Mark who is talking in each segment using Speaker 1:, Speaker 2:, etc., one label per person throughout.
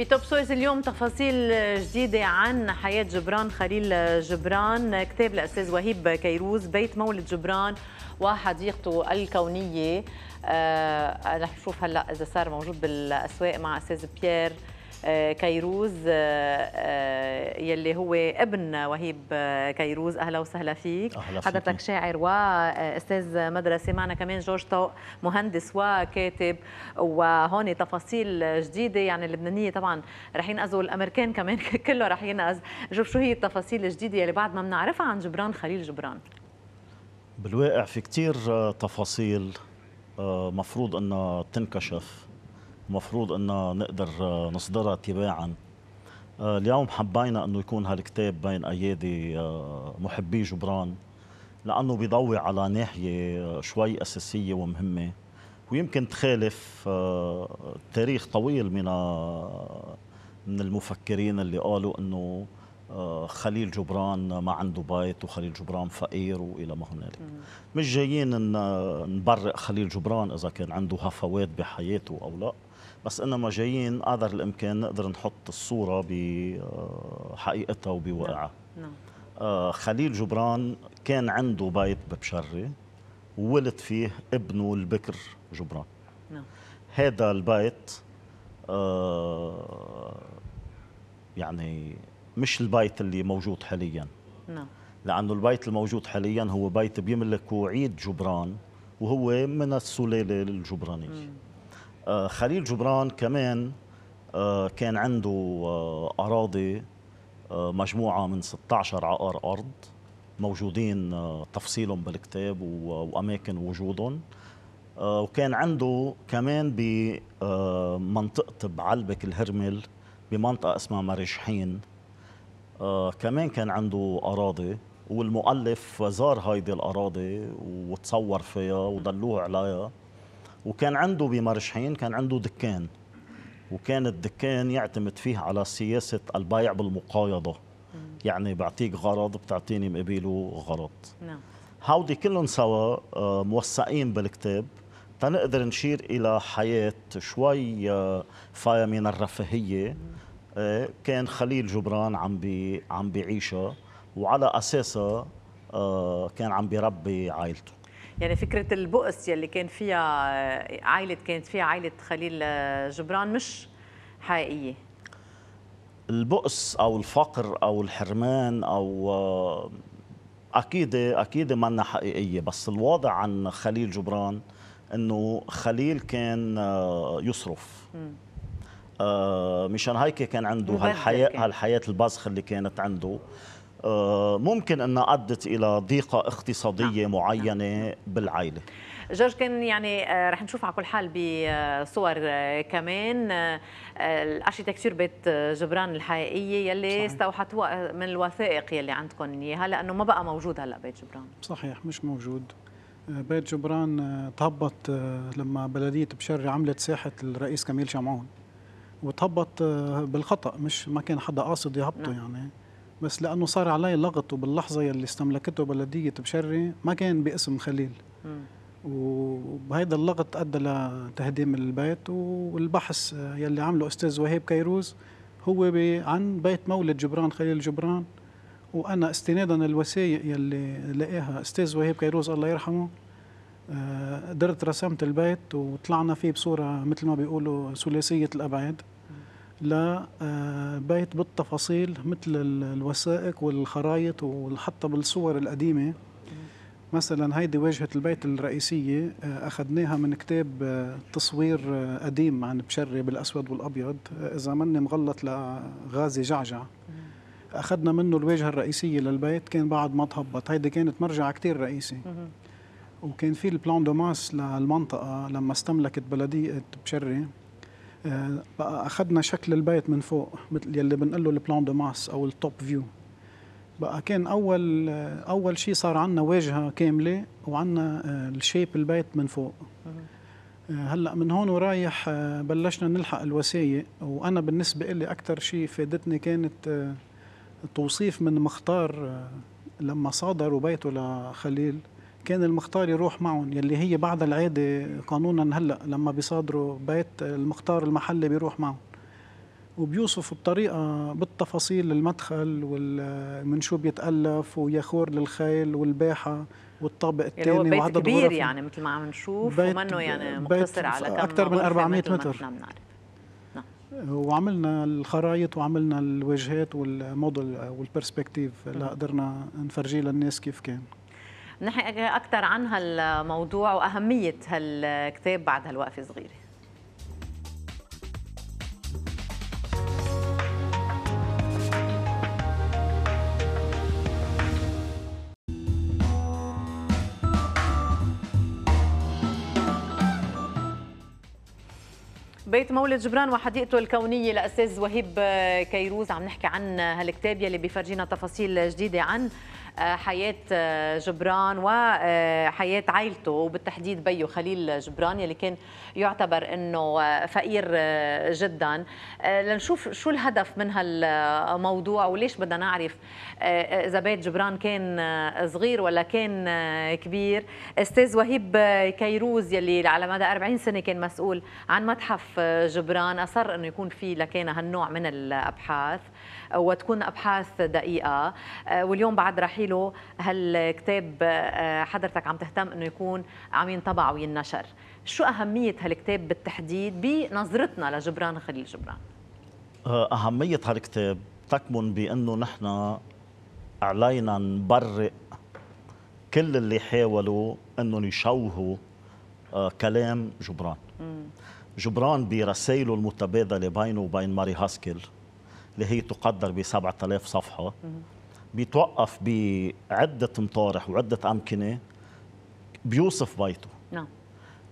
Speaker 1: في توب سويز اليوم تفاصيل جديدة عن حياة جبران خليل جبران كتاب الأستاذ وهيب كيروز بيت مولد جبران وحديقته الكونية آه، رح نشوف هلا إذا صار موجود بالأسواق مع أستاذ بيير آه، كيروز آه، آه، يلي هو ابن وهيب كيروز اهلا وسهلا فيك أهلا حضرتك شاعر واستاذ مدرسه معنا كمان جورج طوق مهندس وكاتب وهون تفاصيل جديده يعني اللبنانيه طبعا رح ينقذوا الامريكان كمان كله رح ينقذ شوف شو هي التفاصيل الجديده يلي بعد ما بنعرفها عن جبران خليل جبران
Speaker 2: بالواقع في كتير تفاصيل مفروض انها تنكشف مفروض انه نقدر آه، نصدرها تباعا آه، اليوم حبينا انه يكون هالكتاب بين ايادي آه، محبي جبران لانه بيضوي على ناحيه شوي اساسيه ومهمه ويمكن تخالف تاريخ طويل من من المفكرين اللي قالوا انه خليل جبران ما عنده بيت وخليل جبران فقير والى ما هنالك مش جايين نبرئ خليل جبران اذا كان عنده هفوات بحياته او لا بس انما جايين قدر الامكان نقدر نحط الصوره بحقيقتها آه، وبواقعها نعم. نعم. آه، خليل جبران كان عنده بيت ببشري وولد فيه ابنه البكر جبران نعم. هذا البيت آه، يعني مش البيت اللي موجود حاليا نعم لانه البيت الموجود حاليا هو بيت بيملكه عيد جبران وهو من السلاله الجبرانيه آه، خليل جبران كمان آه، كان عنده آه، أراضي مجموعة من 16 عقار أرض موجودين تفصيلهم بالكتاب وأماكن وجودهم وكان عنده كمان بمنطقة بعلبك الهرمل بمنطقة اسمها مرجحين كمان كان عنده أراضي والمؤلف زار هيدي الأراضي وتصور فيها وضلوه عليها وكان عنده بمرشحين كان عنده دكان وكان الدكان يعتمد فيه على سياسة البيع بالمقايضة يعني بعطيك غرض بتعطيني مقابله غرض نعم هودي كلهم سوا آه، موثقين بالكتاب تنقدر نشير إلى حياة شوي آه، فاية من الرفاهية آه، كان خليل جبران عم بي عم بيعيشها وعلى أساسها كان عم بيربي عائلته
Speaker 1: يعني فكره البؤس يلي كان فيها آه، عائله كانت فيها عائله خليل آه، جبران مش حقيقيه
Speaker 2: البؤس او الفقر او الحرمان او آه، اكيد اكيد منا حقيقيه بس الواضع عن خليل جبران انه خليل كان يصرف مشان هيك كان عنده هالحياه هالحياه البزخ اللي كانت عنده آه، ممكن أنها أدت إلى ضيقة اقتصادية نعم، معينة نعم. بالعائلة
Speaker 1: جورج كان يعني آه، رح نشوف على كل حال بصور آه، كمان الاركيتكتشر بيت جبران الحقيقيه يلي استوحتوها من الوثائق يلي عندكم اياها لانه ما بقى موجود هلا بيت جبران
Speaker 3: صحيح مش موجود بيت جبران تهبط لما بلديه بشري عملت ساحه الرئيس كميل شمعون وتهبط بالخطا مش ما كان حدا قاصد يهبطه نعم. يعني بس لانه صار علي لغط وباللحظه يلي استملكته بلديه بشري ما كان باسم خليل وبهيدا اللغط ادى لتهديم البيت والبحث يلي عمله استاذ وهيب كيروز هو عن بيت مولد جبران خليل جبران وانا استنادا الوثائق يلي لقاها استاذ وهيب كيروز الله يرحمه قدرت آه، رسمت البيت وطلعنا فيه بصوره مثل ما بيقولوا ثلاثيه الابعاد لبيت آه، بالتفاصيل مثل الوثائق والخرايط وحتى بالصور القديمة مثلا هيدي واجهة البيت الرئيسية آه، أخذناها من كتاب آه، تصوير قديم عن بشري بالأسود والأبيض إذا مني مغلط لغازي جعجع أخذنا منه الواجهة الرئيسية للبيت كان بعد ما تهبط هيدي كانت مرجع كتير رئيسي وكان في البلان دوماس للمنطقة لما استملكت بلدية بشري بقى آه، اخذنا شكل البيت من فوق مثل يلي بنقول له البلان دو ماس او التوب فيو بقى كان اول آه، اول شيء صار عندنا واجهه كامله وعندنا الشيب آه، البيت من فوق هلا من هون ورايح بلشنا نلحق الوسايق وانا بالنسبه لي اكثر شيء فادتني كانت توصيف من مختار لما صادروا بيته لخليل كان المختار يروح معهم يلي هي بعد العادة قانونا هلأ لما بيصادروا بيت المختار المحلي بيروح معهم وبيوصف بطريقة بالتفاصيل المدخل ومن شو بيتألف وياخور للخيل والباحة والطابق الثاني يعني بيت كبير يعني
Speaker 1: مثل ما عم نشوف ومنه يعني مقتصر على كم أكثر من 400 متر
Speaker 3: نعم. وعملنا الخرايط وعملنا الوجهات والموديل والبرسبكتيف لقدرنا نفرجيه للناس كيف كان
Speaker 1: نحكي أكثر عن هالموضوع وأهمية هالكتاب بعد هالوقفة صغيرة بيت مولد جبران وحديقته الكونية لأستاذ وهيب كيروز عم نحكي عن هالكتاب يلي بيفرجينا تفاصيل جديدة عن حياه آه، جبران وحياه آه، عائلته وبالتحديد بيو خليل جبران يلي كان يعتبر انه آه، فقير جدا لنشوف شو الهدف من هالموضوع وليش بدنا نعرف اذا بيت جبران كان صغير ولا كان كبير استاذ وهيب كيروز يلي على مدى 40 سنه كان مسؤول عن متحف جبران اصر انه يكون في لكان هالنوع من الابحاث وتكون ابحاث دقيقه واليوم بعد رحيل له هالكتاب آه، حضرتك عم تهتم انه يكون عم ينطبع وينشر شو اهميه هالكتاب بالتحديد بنظرتنا لجبران خليل جبران
Speaker 2: آه، اهميه هالكتاب تكمن بانه نحن علينا نبرئ كل اللي حاولوا انهم يشوهوا آه، كلام جبران جبران برسائله المتبادله بينه وبين ماري هاسكل اللي هي تقدر ب 7000 صفحه بيتوقف بعدة مطارح وعدة أمكنة بيوصف بيته نعم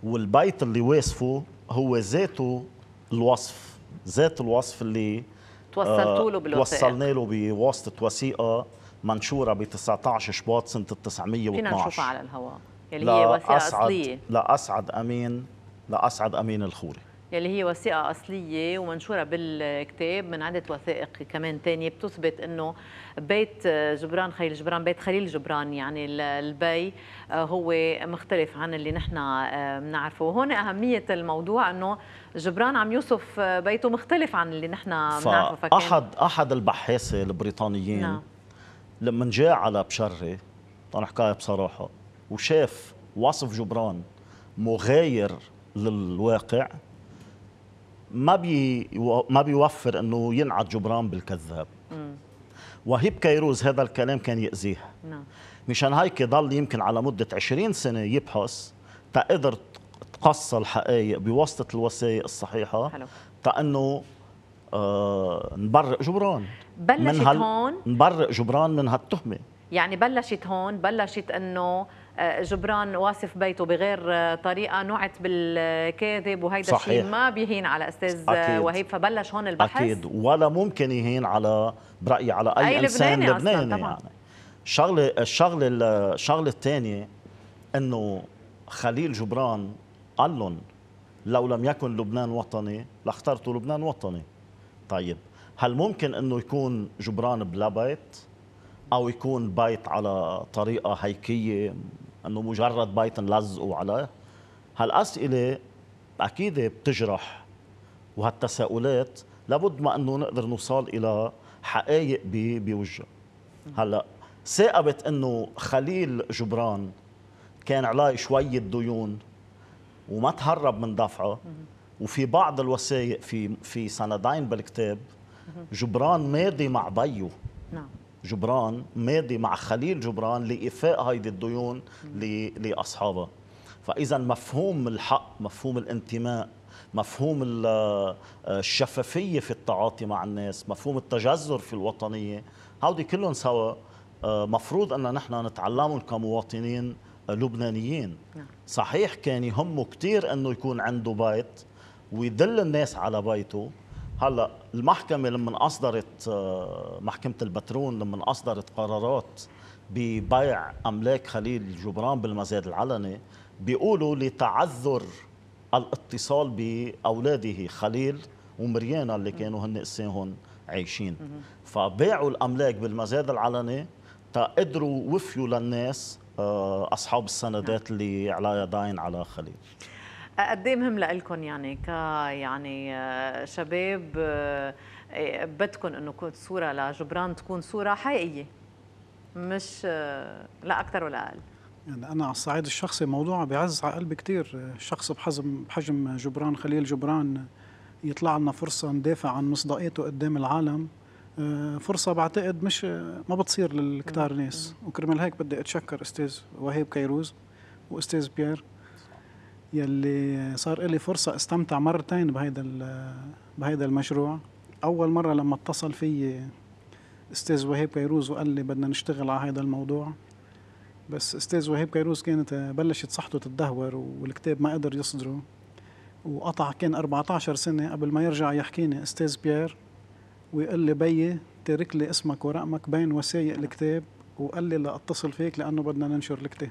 Speaker 2: والبيت اللي وصفه هو ذاته الوصف ذات الوصف اللي توصلتوا آه، له بالوثائق وصلنا له بواسطة وثيقة منشورة ب 19 شباط سنة 1912 فينا نشوفها
Speaker 1: على الهواء يلي هي وثيقة أصلية
Speaker 2: لأسعد أمين لأسعد أمين الخوري
Speaker 1: يلي هي وثيقة أصلية ومنشورة بالكتاب من عدة وثائق كمان تانية بتثبت أنه بيت جبران خليل جبران بيت خليل جبران يعني البي آه، هو مختلف عن اللي نحن آه، بنعرفه وهون أهمية الموضوع أنه جبران عم يوصف آه، بيته مختلف عن اللي نحن بنعرفه فكان أحد
Speaker 2: أحد البحاثة البريطانيين نعم. لما جاء على بشري حكاية بصراحة وشاف وصف جبران مغاير للواقع ما بي ما بيوفر انه ينعت جبران بالكذاب وهيب كيروز هذا الكلام كان يأذيها نعم مشان هيك ضل يمكن على مدة 20 سنة يبحث تقدر تقص الحقائق بواسطة الوثائق الصحيحة حلو. تأنه آه نبرئ جبران
Speaker 1: بلشت من هون
Speaker 2: نبرئ جبران من هالتهمة
Speaker 1: يعني بلشت هون بلشت أنه جبران واصف بيته بغير طريقه نعت بالكاذب وهيدا الشيء ما بيهين على استاذ أكيد. وهيب فبلش هون البحث اكيد
Speaker 2: ولا ممكن يهين على برايي على اي, أي انسان لبناني, لبناني يعني الشغله الشغله الشغله الثانيه انه خليل جبران قال لهم لو لم يكن لبنان وطني لاخترتوا لبنان وطني طيب هل ممكن انه يكون جبران بلا بيت او يكون بيت على طريقه هيكيه انه مجرد بايتن لزقوا عليه هالاسئله اكيد بتجرح وهالتساؤلات لابد ما انه نقدر نوصل الى حقائق بوجه هلا ثاقبت انه خليل جبران كان عليه شويه ديون وما تهرب من دفعه وفي بعض الوثائق في في سندين بالكتاب جبران ماضي مع بيو نعم جبران ماضي مع خليل جبران لإيفاء هيدي الديون لأصحابها فإذا مفهوم الحق مفهوم الانتماء مفهوم آه، الشفافية في التعاطي مع الناس مفهوم التجذر في الوطنية هودي كلهم سوا آه، مفروض أن نحن نتعلمهم كمواطنين لبنانيين نعم. صحيح كان يهمه كتير أنه يكون عنده بيت ويدل الناس على بيته هلا المحكمه لما اصدرت آه، محكمه البترون لما اصدرت قرارات ببيع املاك خليل جبران بالمزاد العلني بيقولوا لتعذر الاتصال باولاده خليل ومريانا اللي كانوا هن اساهم عايشين فباعوا الاملاك بالمزاد العلني تقدروا وفيوا للناس آه، اصحاب السندات نعم. اللي عليها داين على خليل
Speaker 1: قد ايه مهم لكم يعني ك يعني آه، شباب آه، بدكم انه تكون صوره لجبران تكون صوره حقيقيه مش آه، لا اكثر ولا اقل
Speaker 3: يعني انا على الصعيد الشخصي موضوع بيعز على قلبي كثير شخص بحجم بحجم جبران خليل جبران يطلع لنا فرصه ندافع عن مصداقيته قدام العالم فرصة بعتقد مش ما بتصير للكتار ناس وكرمال هيك بدي أتشكر أستاذ وهيب كيروز وأستاذ بيير يلي صار لي فرصة استمتع مرتين بهيدا بهيدا المشروع أول مرة لما اتصل في استاذ وهيب كيروز وقال لي بدنا نشتغل على هيدا الموضوع بس استاذ وهيب كيروز كانت بلشت صحته تتدهور والكتاب ما قدر يصدره وقطع كان 14 سنة قبل ما يرجع يحكيني استاذ بيير ويقول لي بيي تارك لي اسمك ورقمك بين وسايق الكتاب وقال لي لاتصل فيك لأنه بدنا ننشر الكتاب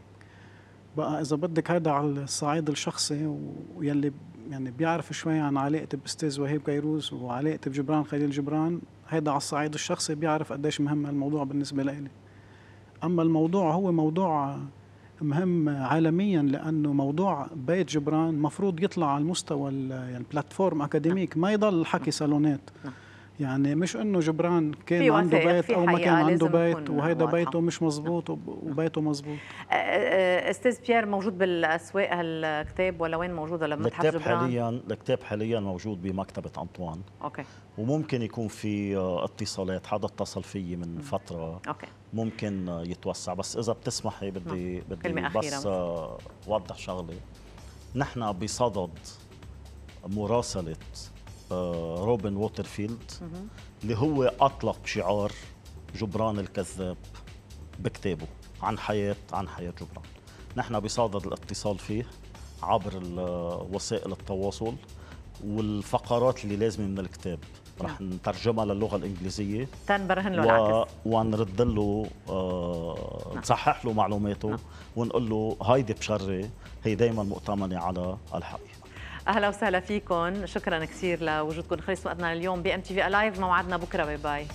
Speaker 3: بقى اذا بدك هذا على الصعيد الشخصي ويلي يعني بيعرف شوي عن علاقتي باستاذ وهيب كيروز وعلاقتي بجبران خليل جبران هذا على الصعيد الشخصي بيعرف قديش مهم الموضوع بالنسبه لإلي اما الموضوع هو موضوع مهم عالميا لانه موضوع بيت جبران مفروض يطلع على المستوى يعني البلاتفورم اكاديميك ما يضل الحكي صالونات نعم. يعني مش انه جبران كان عنده بيت او ما كان عنده بيت وهيدا بيته مش مزبوط نعم. وبيته مزبوط
Speaker 1: استاذ بيير موجود بالاسواق هالكتاب ولا وين موجود ولا متحف الكتاب جبران؟ حاليا
Speaker 2: الكتاب حاليا موجود بمكتبه انطوان اوكي وممكن يكون في آه، اتصالات حدا اتصل فيي من م. فتره اوكي ممكن آه، يتوسع بس اذا بتسمحي بدي نعم. بدي كلمة بس اوضح آه، شغله نحن بصدد مراسله آه، روبن ووترفيلد اللي هو اطلق شعار جبران الكذاب بكتابه عن حياه عن حياه جبران نحن بصدد الاتصال فيه عبر وسائل التواصل والفقرات اللي لازمه من الكتاب رح نترجمها للغه الانجليزيه تنبرهن له و... ونرد له آه... نعم. نصحح له معلوماته نعم. ونقول له هيدي بشري هي دائما مؤتمنه على الحقيقه
Speaker 1: اهلا وسهلا فيكم شكرا كثير لوجودكم خلص وقتنا اليوم بام تي في الايف موعدنا بكره باي باي